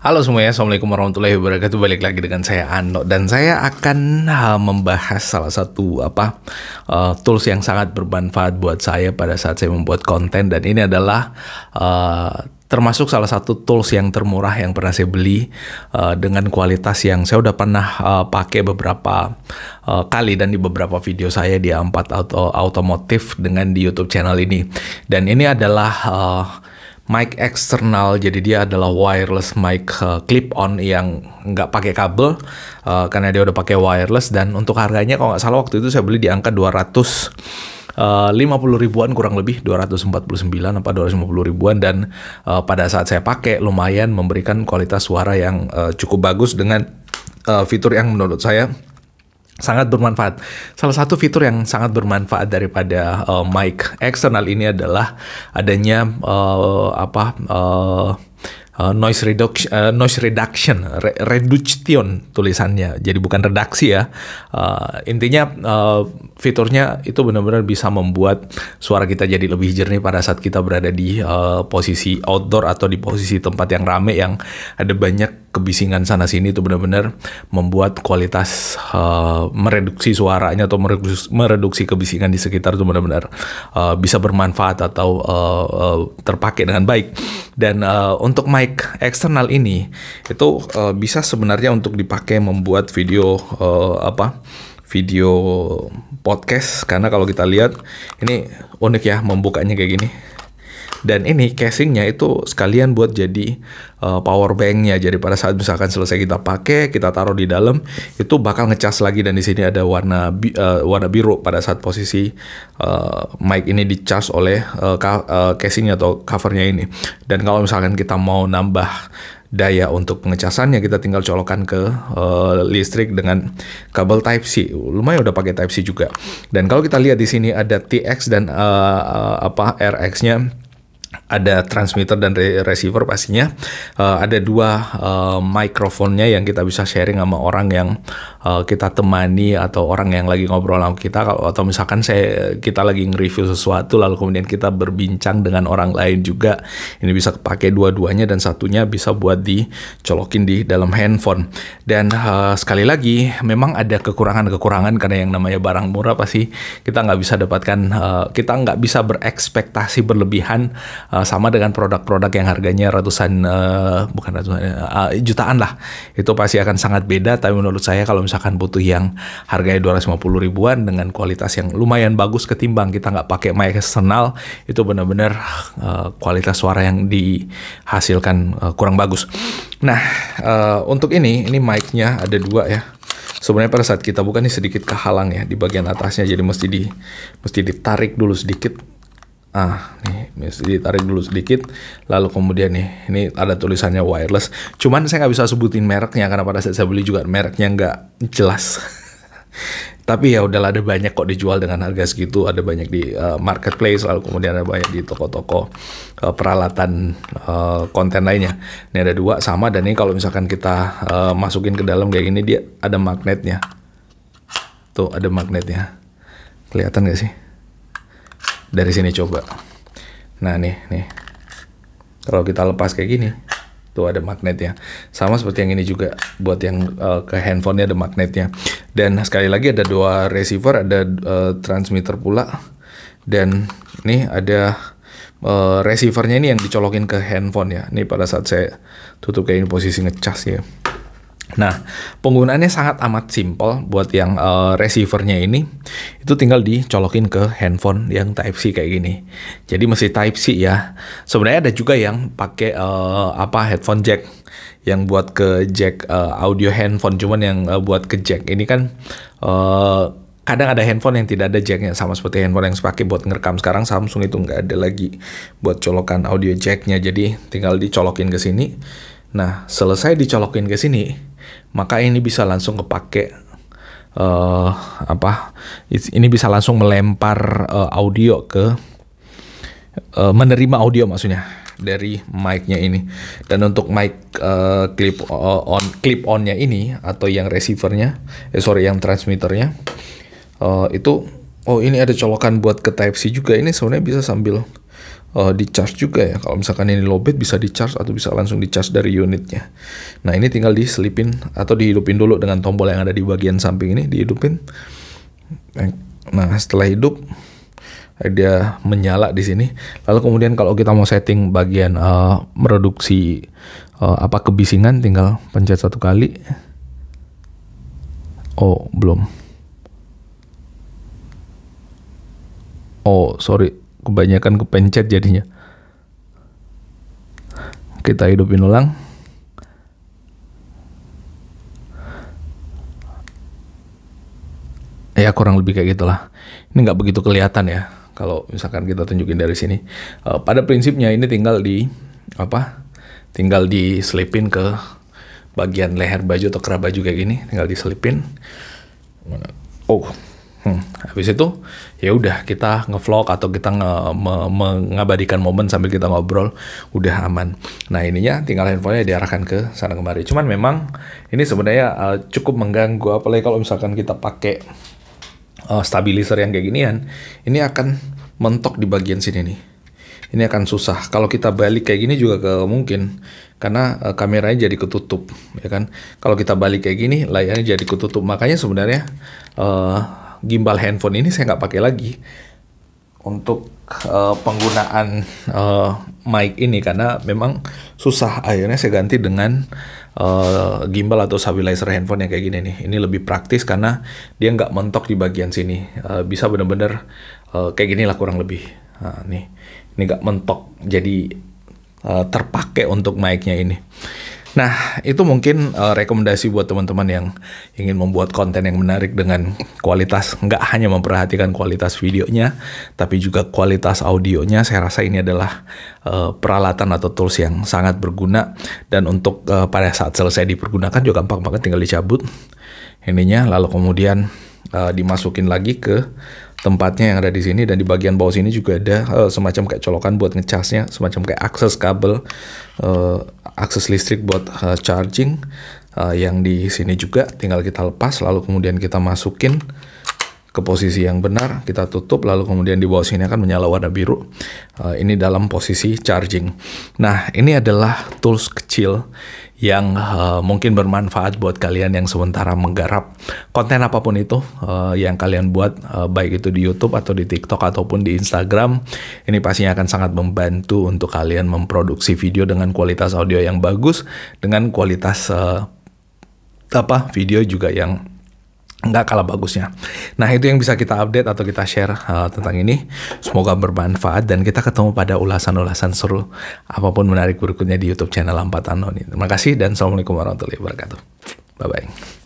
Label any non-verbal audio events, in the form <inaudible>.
Halo semuanya, Assalamualaikum warahmatullahi wabarakatuh Balik lagi dengan saya Ano Dan saya akan uh, membahas salah satu apa uh, tools yang sangat bermanfaat buat saya pada saat saya membuat konten Dan ini adalah uh, termasuk salah satu tools yang termurah yang pernah saya beli uh, dengan kualitas yang saya udah pernah uh, pakai beberapa uh, kali dan di beberapa video saya di A4 Auto Automotive dengan di YouTube channel ini. Dan ini adalah... Uh, mic eksternal jadi dia adalah wireless mic uh, clip on yang nggak pakai kabel uh, karena dia udah pakai wireless dan untuk harganya kalau nggak salah waktu itu saya beli di angka 200 uh, lima puluh ribuan kurang lebih 249 apa 250 ribuan dan uh, pada saat saya pakai lumayan memberikan kualitas suara yang uh, cukup bagus dengan uh, fitur yang menurut saya sangat bermanfaat. Salah satu fitur yang sangat bermanfaat daripada uh, mic eksternal ini adalah adanya uh, apa uh, noise reduction, uh, noise reduction, reduction tulisannya. Jadi bukan redaksi ya. Uh, intinya uh, fiturnya itu benar-benar bisa membuat suara kita jadi lebih jernih pada saat kita berada di uh, posisi outdoor atau di posisi tempat yang rame yang ada banyak kebisingan sana sini itu benar-benar membuat kualitas uh, mereduksi suaranya atau mereduksi, mereduksi kebisingan di sekitar itu benar-benar uh, bisa bermanfaat atau uh, uh, terpakai dengan baik dan uh, untuk mic eksternal ini itu uh, bisa sebenarnya untuk dipakai membuat video uh, apa video podcast karena kalau kita lihat ini unik ya membukanya kayak gini dan ini casingnya itu sekalian buat jadi uh, power banknya jadi pada saat misalkan selesai kita pakai kita taruh di dalam itu bakal ngecas lagi dan di sini ada warna bi uh, warna biru pada saat posisi uh, mic ini dicas oleh uh, uh, casingnya atau covernya ini dan kalau misalkan kita mau nambah daya untuk pengecasannya kita tinggal colokan ke uh, listrik dengan kabel Type C. Lumayan udah pakai Type C juga. Dan kalau kita lihat di sini ada TX dan uh, apa RX-nya ada transmitter dan re receiver pastinya. Uh, ada dua uh, eh, mikrofonnya yang kita bisa sharing sama orang yang uh, kita temani atau orang yang lagi ngobrol sama kita. Kalau atau misalkan saya kita lagi nge-review sesuatu lalu kemudian kita berbincang dengan orang lain juga. Ini bisa pakai dua-duanya dan satunya bisa buat dicolokin di dalam handphone. Dan uh, sekali lagi memang ada kekurangan-kekurangan karena yang namanya barang murah pasti kita nggak bisa dapatkan uh, kita nggak bisa berekspektasi berlebihan uh, Eh, sama dengan produk-produk yang harganya ratusan uh, bukan ratusan uh, jutaan lah itu pasti akan sangat beda tapi menurut saya kalau misalkan butuh yang harganya 250 ribuan dengan kualitas yang lumayan bagus ketimbang kita nggak pakai mic eksternal itu benar-benar uh, kualitas suara yang dihasilkan uh, kurang bagus nah uh, untuk ini ini micnya ada dua ya sebenarnya pada saat kita buka nih sedikit kehalang ya di bagian atasnya jadi mesti di mesti ditarik dulu sedikit ah nih mesti ditarik dulu sedikit lalu kemudian nih ini ada tulisannya wireless cuman saya nggak bisa sebutin mereknya karena pada saat saya beli juga mereknya nggak jelas <laughs> tapi ya udahlah ada banyak kok dijual dengan harga segitu ada banyak di uh, marketplace lalu kemudian ada banyak di toko-toko uh, peralatan uh, konten lainnya ini ada dua sama dan ini kalau misalkan kita uh, masukin ke dalam kayak gini dia ada magnetnya tuh ada magnetnya kelihatan nggak sih dari sini coba nah nih nih kalau kita lepas kayak gini tuh ada magnetnya sama seperti yang ini juga buat yang uh, ke handphonenya ada magnetnya dan sekali lagi ada dua receiver ada uh, transmitter pula dan nih ada uh, receivernya ini yang dicolokin ke handphone ya Nih pada saat saya tutup kayak ini posisi ngecas ya Nah, penggunaannya sangat amat simple buat yang uh, receivernya ini. Itu tinggal dicolokin ke handphone yang Type-C kayak gini. Jadi masih Type-C ya. Sebenarnya ada juga yang pakai uh, apa headphone jack yang buat ke jack uh, audio handphone cuman yang uh, buat ke jack ini kan uh, kadang ada handphone yang tidak ada jacknya sama seperti handphone yang pakai buat ngerekam sekarang Samsung itu nggak ada lagi buat colokan audio jacknya jadi tinggal dicolokin ke sini nah selesai dicolokin ke sini maka ini bisa langsung kepake uh, apa ini bisa langsung melempar uh, audio ke uh, menerima audio maksudnya dari mic-nya ini dan untuk mic uh, clip uh, on clip onnya ini atau yang receivernya eh sorry yang transmitternya uh, itu oh ini ada colokan buat ke type C juga ini sebenarnya bisa sambil uh, eh, di charge juga ya. Kalau misalkan ini lowbat bisa di charge atau bisa langsung di charge dari unitnya. Nah ini tinggal diselipin atau dihidupin dulu dengan tombol yang ada di bagian samping ini dihidupin. Nah setelah hidup dia menyala di sini. Lalu kemudian kalau kita mau setting bagian uh, eh, mereduksi uh, eh, apa kebisingan, tinggal pencet satu kali. Oh belum. Oh sorry kebanyakan kepencet jadinya kita hidupin ulang ya kurang lebih kayak gitulah ini nggak begitu kelihatan ya kalau misalkan kita tunjukin dari sini uh, pada prinsipnya ini tinggal di apa tinggal diselipin ke bagian leher baju atau kerah baju kayak gini tinggal diselipin oh Hmm, habis itu ya udah kita ngevlog atau kita nge me mengabadikan momen sambil kita ngobrol udah aman. Nah ininya tinggal handphonenya diarahkan ke sana kemari. Cuman memang ini sebenarnya uh, cukup mengganggu apalagi kalau misalkan kita pakai uh, stabilizer yang kayak ginian, ini akan mentok di bagian sini nih. Ini akan susah. Kalau kita balik kayak gini juga ke mungkin karena uh, kameranya jadi ketutup, ya kan? Kalau kita balik kayak gini layarnya jadi ketutup. Makanya sebenarnya uh, gimbal handphone ini saya nggak pakai lagi untuk uh, penggunaan uh, mic ini karena memang susah akhirnya saya ganti dengan uh, gimbal atau stabilizer handphone yang kayak gini nih ini lebih praktis karena dia nggak mentok di bagian sini uh, bisa bener-bener uh, kayak gini lah kurang lebih nah, nih ini nggak mentok jadi uh, terpakai untuk mic-nya ini Nah, itu mungkin uh, rekomendasi buat teman-teman yang ingin membuat konten yang menarik dengan kualitas, nggak hanya memperhatikan kualitas videonya, tapi juga kualitas audionya. Saya rasa ini adalah uh, peralatan atau tools yang sangat berguna dan untuk uh, pada saat selesai dipergunakan juga gampang banget tinggal dicabut ininya, lalu kemudian uh, dimasukin lagi ke tempatnya yang ada di sini dan di bagian bawah sini juga ada uh, semacam kayak colokan buat ngecasnya, semacam kayak akses kabel uh, akses listrik buat uh, charging uh, yang di sini juga tinggal kita lepas lalu kemudian kita masukin ke posisi yang benar, kita tutup, lalu kemudian di bawah sini akan menyala warna biru. Uh, ini dalam posisi charging. Nah, ini adalah tools kecil yang uh, mungkin bermanfaat buat kalian yang sementara menggarap konten apapun itu uh, yang kalian buat uh, baik itu di YouTube atau di TikTok ataupun di Instagram ini pastinya akan sangat membantu untuk kalian memproduksi video dengan kualitas audio yang bagus dengan kualitas uh, apa video juga yang nggak kalah bagusnya. Nah itu yang bisa kita update atau kita share uh, tentang ini. Semoga bermanfaat dan kita ketemu pada ulasan-ulasan seru apapun menarik berikutnya di YouTube channel Lampatan Noni. Terima kasih dan assalamualaikum warahmatullahi wabarakatuh. Bye bye.